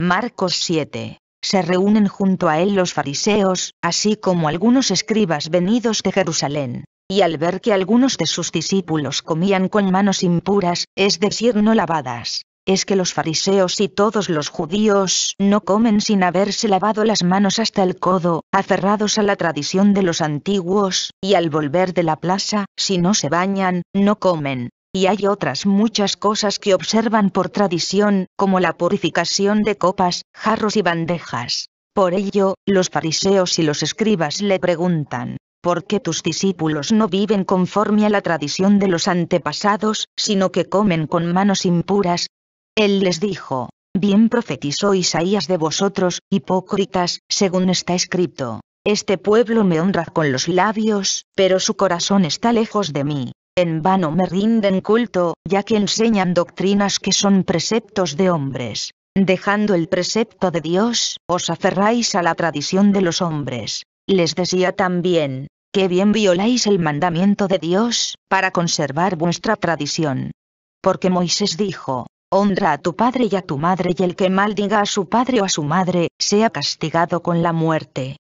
Marcos 7. Se reúnen junto a él los fariseos, así como algunos escribas venidos de Jerusalén. Y al ver que algunos de sus discípulos comían con manos impuras, es decir, no lavadas, es que los fariseos y todos los judíos no comen sin haberse lavado las manos hasta el codo, aferrados a la tradición de los antiguos, y al volver de la plaza, si no se bañan, no comen y hay otras muchas cosas que observan por tradición, como la purificación de copas, jarros y bandejas. Por ello, los fariseos y los escribas le preguntan, ¿por qué tus discípulos no viven conforme a la tradición de los antepasados, sino que comen con manos impuras? Él les dijo, bien profetizó Isaías de vosotros, hipócritas, según está escrito. Este pueblo me honra con los labios, pero su corazón está lejos de mí en vano me rinden culto, ya que enseñan doctrinas que son preceptos de hombres. Dejando el precepto de Dios, os aferráis a la tradición de los hombres. Les decía también, que bien violáis el mandamiento de Dios, para conservar vuestra tradición. Porque Moisés dijo, Honra a tu padre y a tu madre y el que maldiga a su padre o a su madre, sea castigado con la muerte.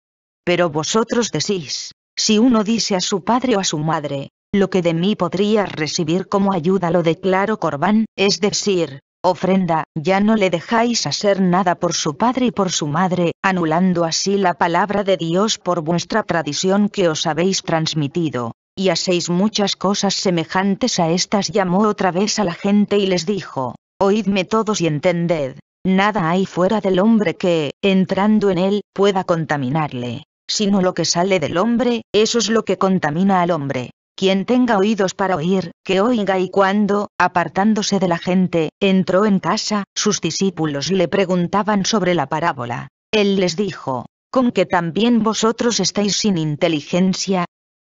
Pero vosotros decís, si uno dice a su padre o a su madre, lo que de mí podrías recibir como ayuda lo declaro corbán, es decir, ofrenda, ya no le dejáis hacer nada por su padre y por su madre, anulando así la palabra de Dios por vuestra tradición que os habéis transmitido. Y hacéis muchas cosas semejantes a estas. Llamó otra vez a la gente y les dijo, Oídme todos y entended, nada hay fuera del hombre que, entrando en él, pueda contaminarle, sino lo que sale del hombre, eso es lo que contamina al hombre. Quien tenga oídos para oír, que oiga y cuando, apartándose de la gente, entró en casa, sus discípulos le preguntaban sobre la parábola. Él les dijo, ¿con que también vosotros estáis sin inteligencia?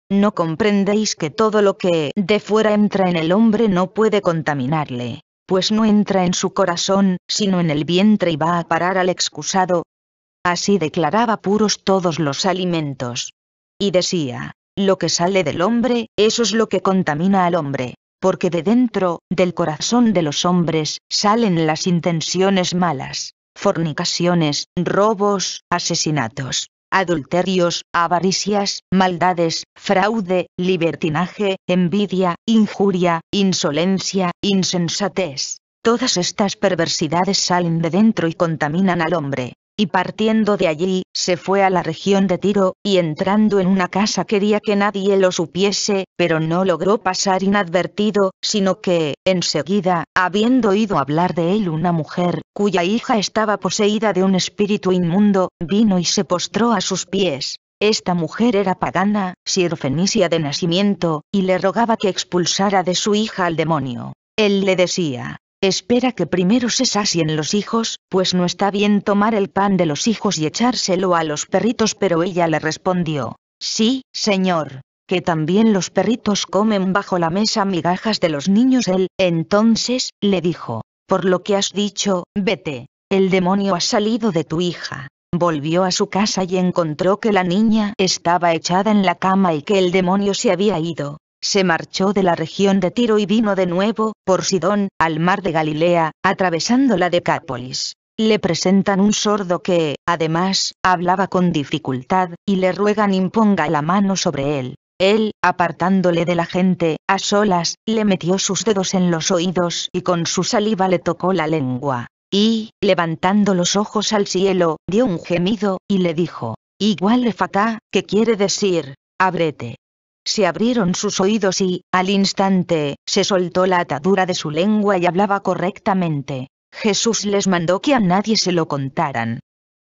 ¿No comprendéis que todo lo que de fuera entra en el hombre no puede contaminarle, pues no entra en su corazón, sino en el vientre y va a parar al excusado? Así declaraba puros todos los alimentos. Y decía, lo que sale del hombre, eso es lo que contamina al hombre, porque de dentro, del corazón de los hombres, salen las intenciones malas, fornicaciones, robos, asesinatos, adulterios, avaricias, maldades, fraude, libertinaje, envidia, injuria, insolencia, insensatez. Todas estas perversidades salen de dentro y contaminan al hombre y partiendo de allí, se fue a la región de Tiro, y entrando en una casa quería que nadie lo supiese, pero no logró pasar inadvertido, sino que, enseguida, habiendo oído hablar de él una mujer, cuya hija estaba poseída de un espíritu inmundo, vino y se postró a sus pies. Esta mujer era pagana, sirfenicia de nacimiento, y le rogaba que expulsara de su hija al demonio. Él le decía, Espera que primero se sacien los hijos, pues no está bien tomar el pan de los hijos y echárselo a los perritos, pero ella le respondió, Sí, señor, que también los perritos comen bajo la mesa migajas de los niños. Él, entonces, le dijo, Por lo que has dicho, vete, el demonio ha salido de tu hija. Volvió a su casa y encontró que la niña estaba echada en la cama y que el demonio se había ido se marchó de la región de Tiro y vino de nuevo, por Sidón, al mar de Galilea, atravesando la Decápolis. Le presentan un sordo que, además, hablaba con dificultad, y le ruegan imponga la mano sobre él. Él, apartándole de la gente, a solas, le metió sus dedos en los oídos y con su saliva le tocó la lengua. Y, levantando los ojos al cielo, dio un gemido, y le dijo, Igual le fatá, que quiere decir, ábrete. Se abrieron sus oídos y, al instante, se soltó la atadura de su lengua y hablaba correctamente. Jesús les mandó que a nadie se lo contaran.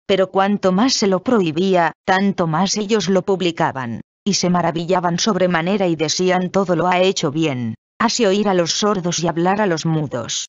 Pero cuanto más se lo prohibía, tanto más ellos lo publicaban, y se maravillaban sobremanera y decían todo lo ha hecho bien, Así oír a los sordos y hablar a los mudos.